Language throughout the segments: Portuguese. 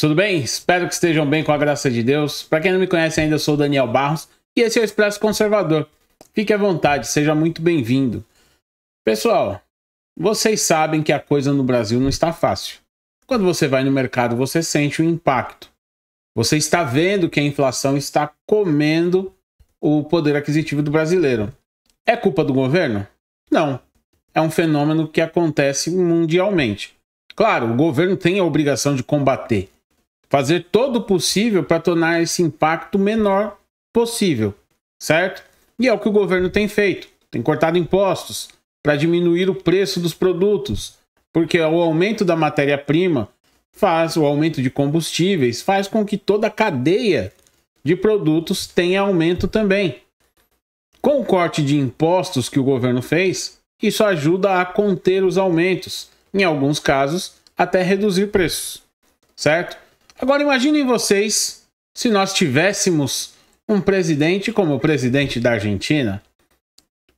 tudo bem? Espero que estejam bem com a graça de Deus. Para quem não me conhece ainda, eu sou Daniel Barros e esse é o Expresso Conservador. Fique à vontade, seja muito bem-vindo. Pessoal, vocês sabem que a coisa no Brasil não está fácil. Quando você vai no mercado, você sente o impacto. Você está vendo que a inflação está comendo o poder aquisitivo do brasileiro. É culpa do governo? Não. É um fenômeno que acontece mundialmente. Claro, o governo tem a obrigação de combater, fazer todo o possível para tornar esse impacto menor possível, certo? E é o que o governo tem feito. Tem cortado impostos para diminuir o preço dos produtos, porque o aumento da matéria-prima faz o aumento de combustíveis, faz com que toda a cadeia de produtos tenha aumento também. Com o corte de impostos que o governo fez, isso ajuda a conter os aumentos, em alguns casos, até reduzir preços, certo? Agora imaginem vocês se nós tivéssemos um presidente como o presidente da Argentina,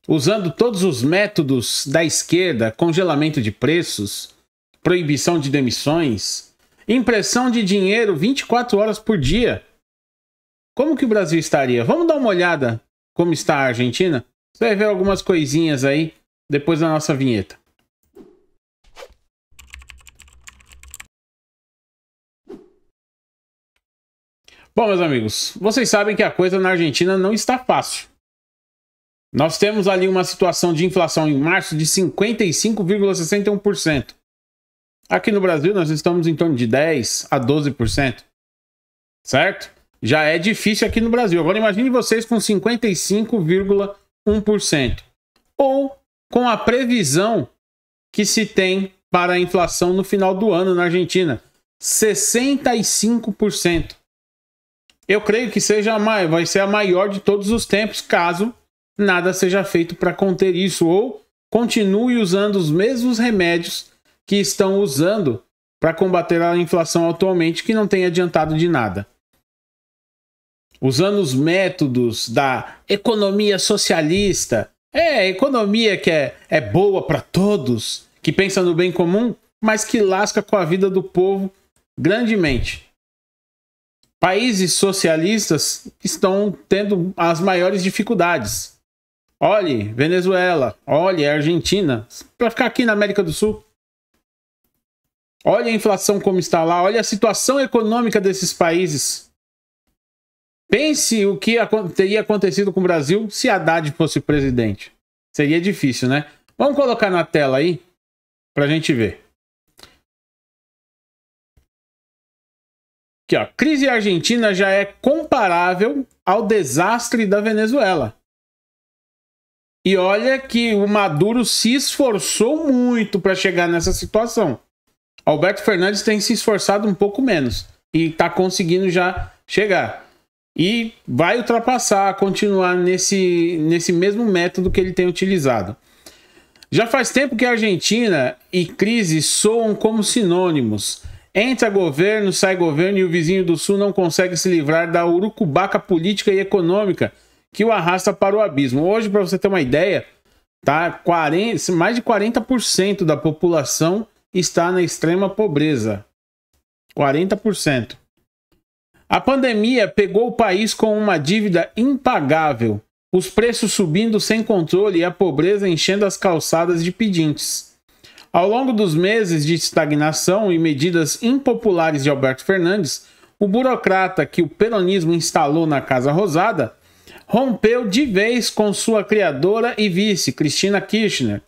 usando todos os métodos da esquerda, congelamento de preços, proibição de demissões, impressão de dinheiro 24 horas por dia. Como que o Brasil estaria? Vamos dar uma olhada como está a Argentina? Você vai ver algumas coisinhas aí depois da nossa vinheta. Bom, meus amigos, vocês sabem que a coisa na Argentina não está fácil. Nós temos ali uma situação de inflação em março de 55,61%. Aqui no Brasil nós estamos em torno de 10 a 12%. Certo? Já é difícil aqui no Brasil. Agora imagine vocês com 55,1% ou com a previsão que se tem para a inflação no final do ano na Argentina, 65%. Eu creio que seja a vai ser a maior de todos os tempos, caso nada seja feito para conter isso ou continue usando os mesmos remédios que estão usando para combater a inflação atualmente, que não tem adiantado de nada. Usando os métodos da economia socialista, é, economia que é, é boa para todos, que pensa no bem comum, mas que lasca com a vida do povo grandemente. Países socialistas estão tendo as maiores dificuldades. Olhe Venezuela, olhe Argentina, para ficar aqui na América do Sul. Olha a inflação como está lá, olha a situação econômica desses países. Pense o que teria acontecido com o Brasil se Haddad fosse presidente. Seria difícil, né? Vamos colocar na tela aí para a gente ver. Aqui, ó. Crise argentina já é comparável ao desastre da Venezuela. E olha que o Maduro se esforçou muito para chegar nessa situação. Alberto Fernandes tem se esforçado um pouco menos e está conseguindo já chegar. E vai ultrapassar, continuar nesse, nesse mesmo método que ele tem utilizado. Já faz tempo que a Argentina e crise soam como sinônimos. Entra governo, sai governo e o vizinho do sul não consegue se livrar da urucubaca política e econômica que o arrasta para o abismo. Hoje, para você ter uma ideia, tá 40, mais de 40% da população está na extrema pobreza. 40%. A pandemia pegou o país com uma dívida impagável, os preços subindo sem controle e a pobreza enchendo as calçadas de pedintes. Ao longo dos meses de estagnação e medidas impopulares de Alberto Fernandes, o burocrata que o peronismo instalou na Casa Rosada rompeu de vez com sua criadora e vice, Cristina Kirchner,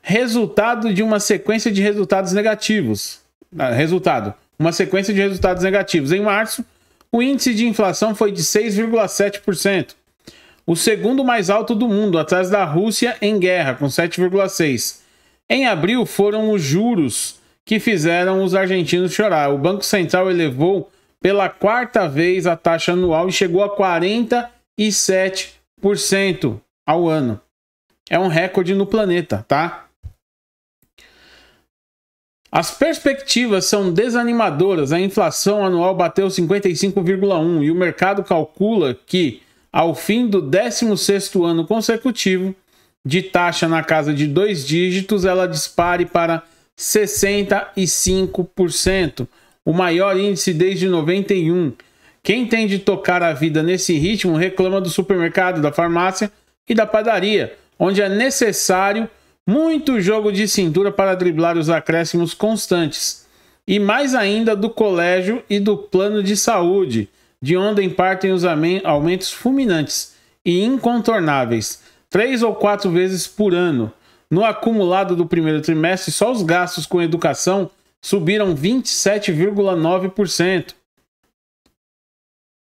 resultado de uma sequência de resultados negativos. Ah, resultado: uma sequência de resultados negativos. Em março, o índice de inflação foi de 6,7%, o segundo mais alto do mundo, atrás da Rússia em guerra, com 7,6%. Em abril foram os juros que fizeram os argentinos chorar. O Banco Central elevou pela quarta vez a taxa anual e chegou a 47% ao ano. É um recorde no planeta, tá? As perspectivas são desanimadoras. A inflação anual bateu 55,1 e o mercado calcula que ao fim do 16º ano consecutivo de taxa na casa de dois dígitos, ela dispare para 65%, o maior índice desde 91. Quem tem de tocar a vida nesse ritmo reclama do supermercado, da farmácia e da padaria, onde é necessário muito jogo de cintura para driblar os acréscimos constantes, e mais ainda do colégio e do plano de saúde, de onde partem os aumentos fulminantes e incontornáveis três ou quatro vezes por ano. No acumulado do primeiro trimestre, só os gastos com educação subiram 27,9%.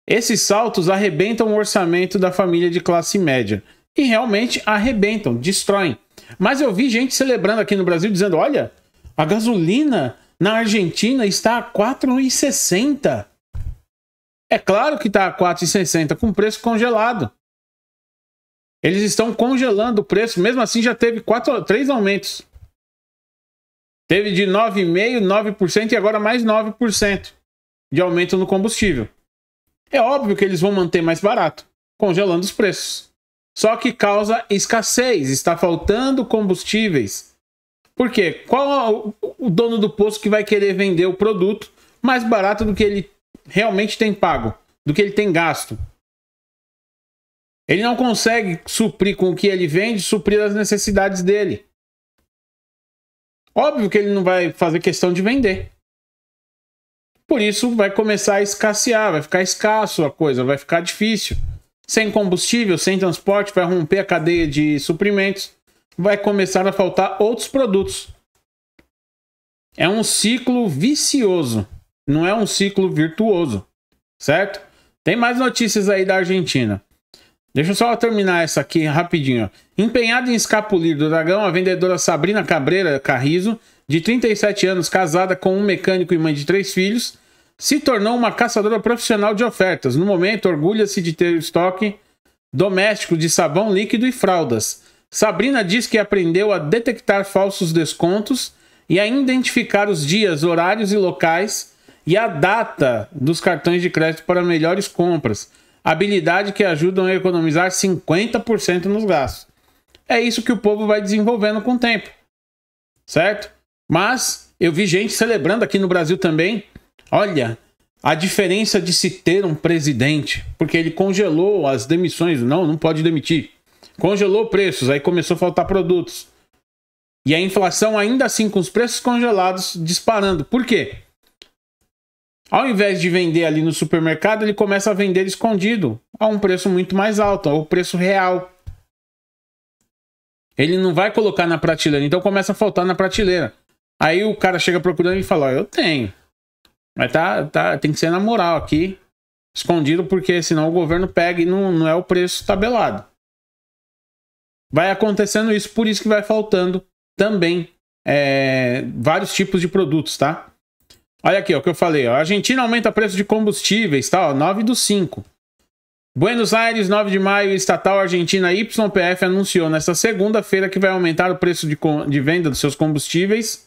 Esses saltos arrebentam o orçamento da família de classe média. E realmente arrebentam, destroem. Mas eu vi gente celebrando aqui no Brasil dizendo: olha, a gasolina na Argentina está a 4,60. É claro que está a 4,60 com preço congelado. Eles estão congelando o preço, mesmo assim já teve quatro, três aumentos. Teve de 9,5%, 9% e agora mais 9% de aumento no combustível. É óbvio que eles vão manter mais barato, congelando os preços. Só que causa escassez, está faltando combustíveis. Por quê? Qual o dono do posto que vai querer vender o produto mais barato do que ele realmente tem pago, do que ele tem gasto? Ele não consegue suprir com o que ele vende, suprir as necessidades dele. Óbvio que ele não vai fazer questão de vender. Por isso vai começar a escassear, vai ficar escasso a coisa, vai ficar difícil. Sem combustível, sem transporte, vai romper a cadeia de suprimentos, vai começar a faltar outros produtos. É um ciclo vicioso, não é um ciclo virtuoso, certo? Tem mais notícias aí da Argentina. Deixa eu só terminar essa aqui rapidinho. Empenhada em escapulir do dragão, a vendedora Sabrina Cabreira Carrizo, de 37 anos, casada com um mecânico e mãe de três filhos, se tornou uma caçadora profissional de ofertas. No momento, orgulha-se de ter estoque doméstico de sabão líquido e fraldas. Sabrina diz que aprendeu a detectar falsos descontos e a identificar os dias, horários e locais e a data dos cartões de crédito para melhores compras habilidade que ajudam a economizar 50% nos gastos. É isso que o povo vai desenvolvendo com o tempo, certo? Mas eu vi gente celebrando aqui no Brasil também. Olha, a diferença de se ter um presidente, porque ele congelou as demissões, não, não pode demitir. Congelou preços, aí começou a faltar produtos. E a inflação, ainda assim, com os preços congelados, disparando. Por quê? Ao invés de vender ali no supermercado, ele começa a vender escondido a um preço muito mais alto, ao preço real. Ele não vai colocar na prateleira, então começa a faltar na prateleira. Aí o cara chega procurando e fala: Eu tenho. Mas tá, tá, tem que ser na moral aqui, escondido, porque senão o governo pega e não, não é o preço tabelado. Vai acontecendo isso, por isso que vai faltando também é, vários tipos de produtos, tá? Olha aqui, ó, o que eu falei. Ó. A Argentina aumenta preço de combustíveis, tá? Ó, 9 do 5. Buenos Aires, 9 de maio, estatal argentina YPF anunciou nesta segunda-feira que vai aumentar o preço de, de venda dos seus combustíveis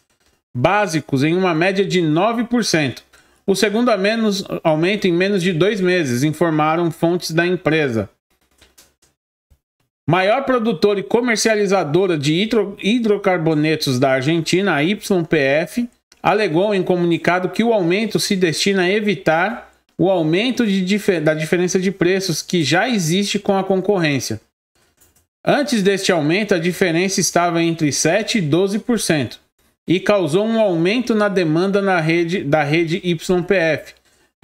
básicos em uma média de 9%. O segundo menos, aumento em menos de dois meses, informaram fontes da empresa. Maior produtora e comercializadora de hidro, hidrocarbonetos da Argentina, a YPF, alegou em comunicado que o aumento se destina a evitar o aumento difer da diferença de preços que já existe com a concorrência. Antes deste aumento, a diferença estava entre 7% e 12% e causou um aumento na demanda na rede, da rede YPF,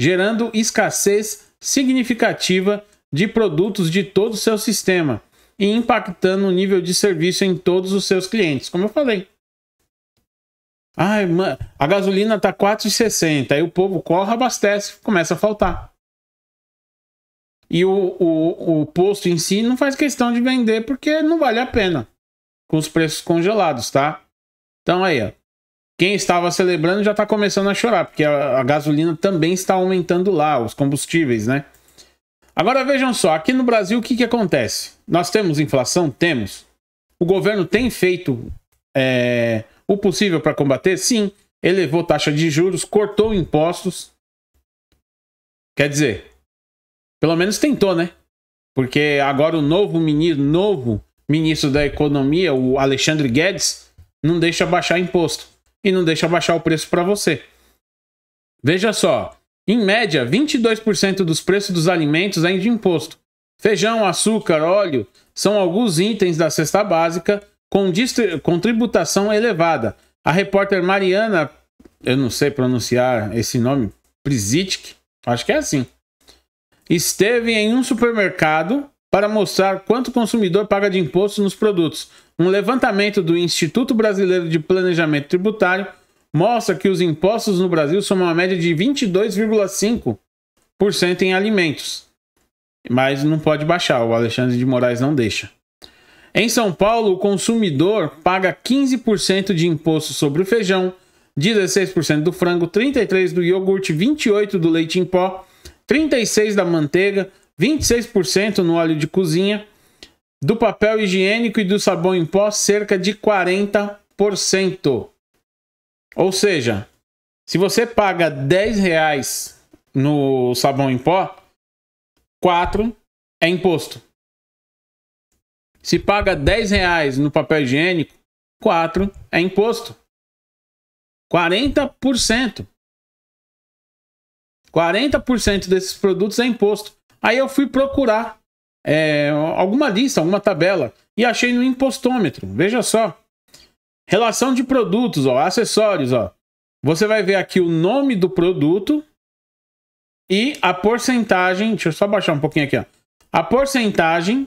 gerando escassez significativa de produtos de todo o seu sistema e impactando o nível de serviço em todos os seus clientes, como eu falei. Ai, mano, a gasolina tá 4,60. Aí o povo corre, abastece, começa a faltar. E o, o, o posto em si não faz questão de vender porque não vale a pena. Com os preços congelados, tá? Então aí, ó. Quem estava celebrando já está começando a chorar, porque a, a gasolina também está aumentando lá, os combustíveis, né? Agora vejam só, aqui no Brasil o que, que acontece? Nós temos inflação? Temos. O governo tem feito é, o possível para combater? Sim, elevou taxa de juros, cortou impostos. Quer dizer, pelo menos tentou, né? Porque agora o novo ministro, novo ministro da Economia, o Alexandre Guedes, não deixa baixar imposto e não deixa baixar o preço para você. Veja só, em média, 22% dos preços dos alimentos é de imposto. Feijão, açúcar, óleo são alguns itens da cesta básica com, com tributação elevada. A repórter Mariana, eu não sei pronunciar esse nome, Prisitk, acho que é assim, esteve em um supermercado para mostrar quanto o consumidor paga de imposto nos produtos. Um levantamento do Instituto Brasileiro de Planejamento Tributário mostra que os impostos no Brasil somam uma média de 22,5% em alimentos. Mas não pode baixar, o Alexandre de Moraes não deixa. Em São Paulo, o consumidor paga 15% de imposto sobre o feijão, 16% do frango, 33% do iogurte, 28% do leite em pó, 36% da manteiga, 26% no óleo de cozinha, do papel higiênico e do sabão em pó, cerca de 40%. Ou seja, se você paga 10 reais no sabão em pó, 4 é imposto. Se paga 10 reais no papel higiênico, 4 é imposto. 40%. 40% desses produtos é imposto. Aí eu fui procurar é, alguma lista, alguma tabela e achei no impostômetro. Veja só. Relação de produtos, ó, acessórios, ó. Você vai ver aqui o nome do produto e a porcentagem, deixa eu só baixar um pouquinho aqui, ó. A porcentagem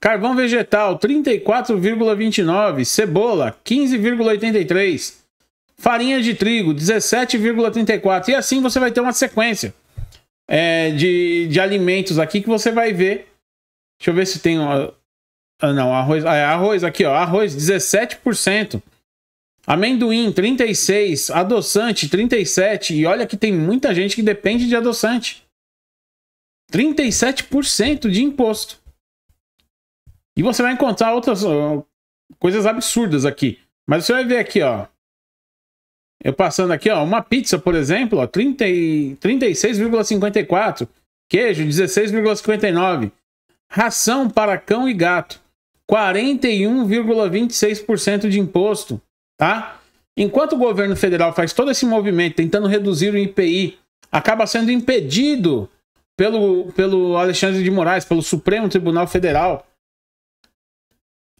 Carvão vegetal, 34,29. Cebola, 15,83. Farinha de trigo, 17,34. E assim você vai ter uma sequência é, de, de alimentos aqui que você vai ver. Deixa eu ver se tem. Uma... Ah, não, arroz. Ah, é arroz aqui, ó. Arroz, 17%. Amendoim, 36. Adoçante, 37. E olha que tem muita gente que depende de adoçante. 37% de imposto. E você vai encontrar outras coisas absurdas aqui. Mas você vai ver aqui, ó. Eu passando aqui, ó, uma pizza, por exemplo, ó, 36,54. Queijo, 16,59. Ração para cão e gato, 41,26% de imposto, tá? Enquanto o governo federal faz todo esse movimento tentando reduzir o IPI, acaba sendo impedido pelo, pelo Alexandre de Moraes, pelo Supremo Tribunal Federal,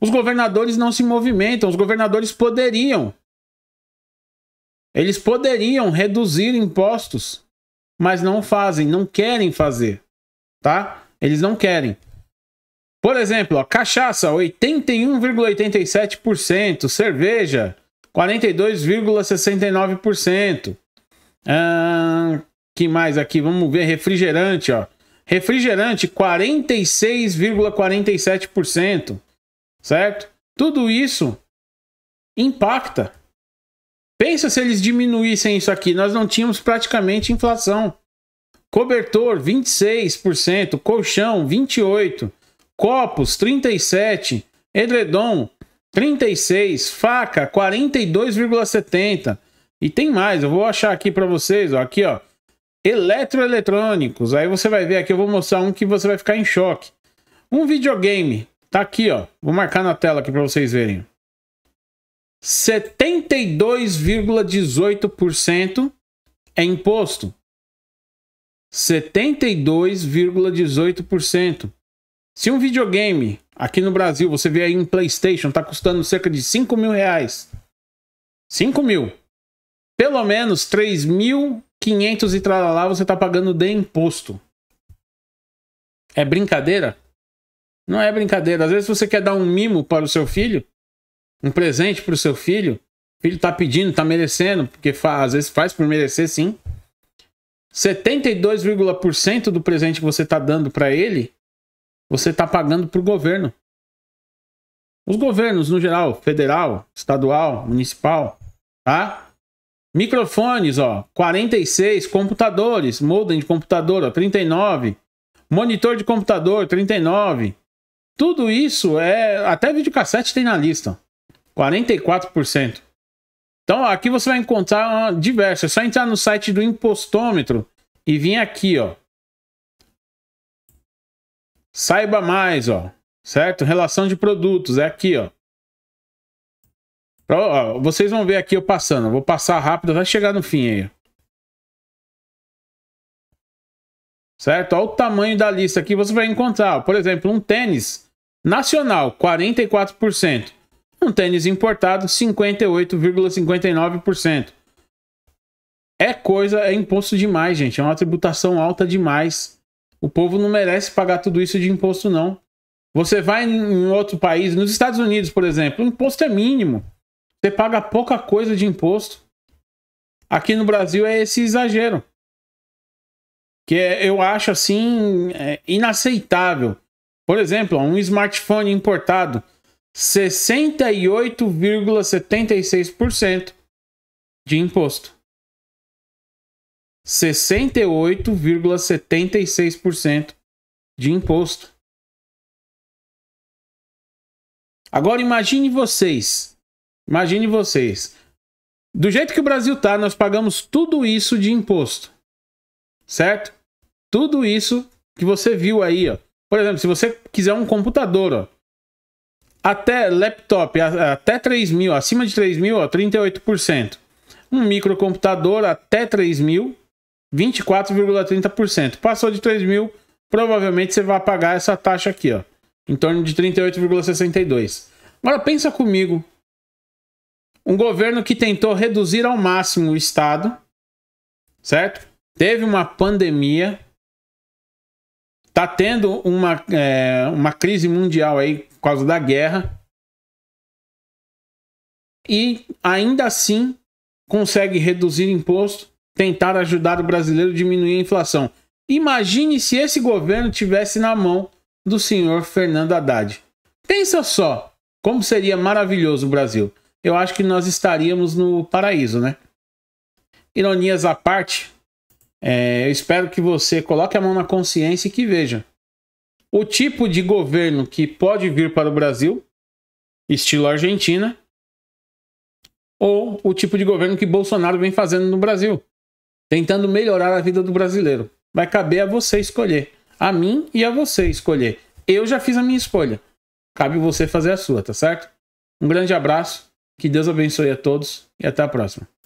os governadores não se movimentam, os governadores poderiam. Eles poderiam reduzir impostos, mas não fazem, não querem fazer, tá? Eles não querem. Por exemplo, ó, cachaça 81,87%, cerveja 42,69%. Ah, que mais aqui? Vamos ver refrigerante, ó. Refrigerante 46,47% certo? Tudo isso impacta. Pensa se eles diminuíssem isso aqui, nós não tínhamos praticamente inflação. Cobertor 26%, colchão 28, copos 37, edredom 36, faca 42,70 e tem mais, eu vou achar aqui para vocês, ó, aqui ó, eletroeletrônicos. Aí você vai ver aqui, eu vou mostrar um que você vai ficar em choque. Um videogame Tá aqui, ó. Vou marcar na tela aqui para vocês verem. 72,18% é imposto. 72,18%. Se um videogame aqui no Brasil, você vê aí em PlayStation, tá custando cerca de 5 mil reais. 5 mil. Pelo menos 3.500 e tralalá você tá pagando de imposto. É brincadeira? Não é brincadeira. Às vezes você quer dar um mimo para o seu filho, um presente para o seu filho. O filho está pedindo, está merecendo, porque faz, às vezes faz por merecer, sim. 72,% do presente que você está dando para ele, você está pagando para o governo. Os governos, no geral, federal, estadual, municipal, tá? Microfones, ó, 46, computadores, modem de computador, ó, 39, monitor de computador, 39, tudo isso é. Até videocassete tem na lista. 44%. Então aqui você vai encontrar diversas. É só entrar no site do impostômetro e vir aqui, ó. Saiba mais, ó. Certo? Relação de produtos. É aqui, ó. ó vocês vão ver aqui eu passando. vou passar rápido, vai chegar no fim aí. Certo? Olha o tamanho da lista aqui. Você vai encontrar, ó. por exemplo, um tênis Nacional, 44%. Um tênis importado, 58,59%. É coisa, é imposto demais, gente. É uma tributação alta demais. O povo não merece pagar tudo isso de imposto, não. Você vai em outro país, nos Estados Unidos, por exemplo, o imposto é mínimo. Você paga pouca coisa de imposto. Aqui no Brasil é esse exagero. Que é, eu acho assim é inaceitável. Por exemplo, um smartphone importado, 68,76% de imposto. 68,76% de imposto. Agora imagine vocês, imagine vocês, do jeito que o Brasil tá, nós pagamos tudo isso de imposto, certo? Tudo isso que você viu aí, ó, por exemplo, se você quiser um computador, ó, até laptop, a, até 3 mil, acima de 3 mil, ó, 38%. Um microcomputador até 3 mil, 24,30%. Passou de 3 mil, provavelmente você vai pagar essa taxa aqui, ó, em torno de 38,62%. Agora pensa comigo. Um governo que tentou reduzir ao máximo o Estado, certo? Teve uma pandemia, Tá tendo uma, é, uma crise mundial aí por causa da guerra. E ainda assim consegue reduzir imposto, tentar ajudar o brasileiro a diminuir a inflação. Imagine se esse governo tivesse na mão do senhor Fernando Haddad. Pensa só como seria maravilhoso o Brasil. Eu acho que nós estaríamos no paraíso, né? Ironias à parte, é, eu espero que você coloque a mão na consciência e que veja. O tipo de governo que pode vir para o Brasil, estilo Argentina, ou o tipo de governo que Bolsonaro vem fazendo no Brasil, tentando melhorar a vida do brasileiro. Vai caber a você escolher, a mim e a você escolher. Eu já fiz a minha escolha. Cabe você fazer a sua, tá certo? Um grande abraço, que Deus abençoe a todos e até a próxima.